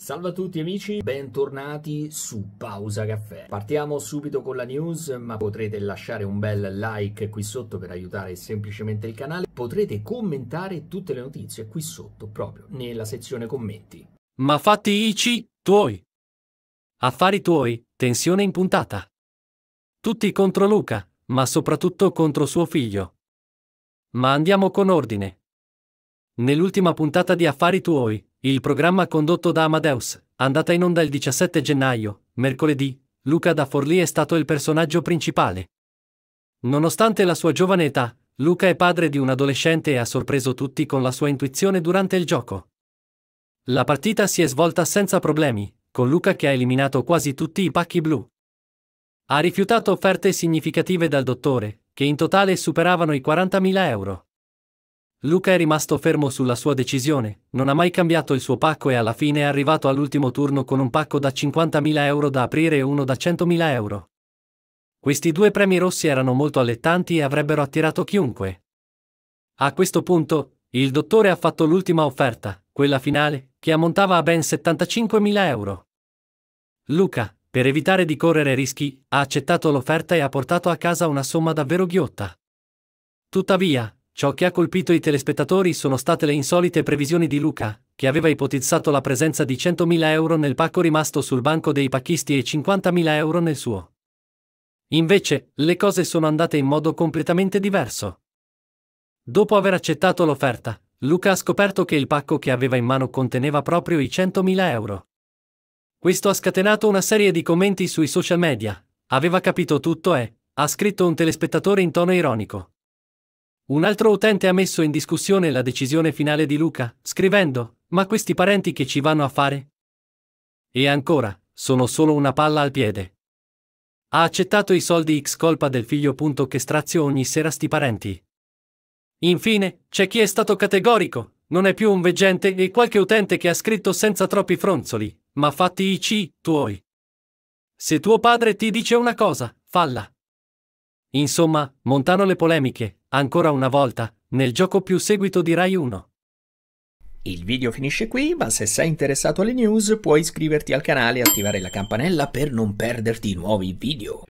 Salve a tutti amici, bentornati su Pausa Caffè. Partiamo subito con la news, ma potrete lasciare un bel like qui sotto per aiutare semplicemente il canale. Potrete commentare tutte le notizie qui sotto, proprio nella sezione commenti. Ma fatti ici, tuoi. Affari tuoi, tensione in puntata. Tutti contro Luca, ma soprattutto contro suo figlio. Ma andiamo con ordine. Nell'ultima puntata di Affari tuoi, il programma condotto da Amadeus, andata in onda il 17 gennaio, mercoledì, Luca da Forlì è stato il personaggio principale. Nonostante la sua giovane età, Luca è padre di un adolescente e ha sorpreso tutti con la sua intuizione durante il gioco. La partita si è svolta senza problemi, con Luca che ha eliminato quasi tutti i pacchi blu. Ha rifiutato offerte significative dal dottore, che in totale superavano i 40.000 euro. Luca è rimasto fermo sulla sua decisione, non ha mai cambiato il suo pacco e alla fine è arrivato all'ultimo turno con un pacco da 50.000 euro da aprire e uno da 100.000 euro. Questi due premi rossi erano molto allettanti e avrebbero attirato chiunque. A questo punto, il dottore ha fatto l'ultima offerta, quella finale, che ammontava a ben 75.000 euro. Luca, per evitare di correre rischi, ha accettato l'offerta e ha portato a casa una somma davvero ghiotta. Tuttavia, Ciò che ha colpito i telespettatori sono state le insolite previsioni di Luca, che aveva ipotizzato la presenza di 100.000 euro nel pacco rimasto sul banco dei pacchisti e 50.000 euro nel suo. Invece, le cose sono andate in modo completamente diverso. Dopo aver accettato l'offerta, Luca ha scoperto che il pacco che aveva in mano conteneva proprio i 100.000 euro. Questo ha scatenato una serie di commenti sui social media, aveva capito tutto e, ha scritto un telespettatore in tono ironico. Un altro utente ha messo in discussione la decisione finale di Luca, scrivendo, ma questi parenti che ci vanno a fare? E ancora, sono solo una palla al piede. Ha accettato i soldi X colpa del figlio punto che strazio ogni sera sti parenti. Infine, c'è chi è stato categorico, non è più un veggente e qualche utente che ha scritto senza troppi fronzoli, ma fatti i c tuoi. Se tuo padre ti dice una cosa, falla. Insomma, montano le polemiche, ancora una volta, nel gioco più seguito di Rai 1. Il video finisce qui, ma se sei interessato alle news puoi iscriverti al canale e attivare la campanella per non perderti nuovi video.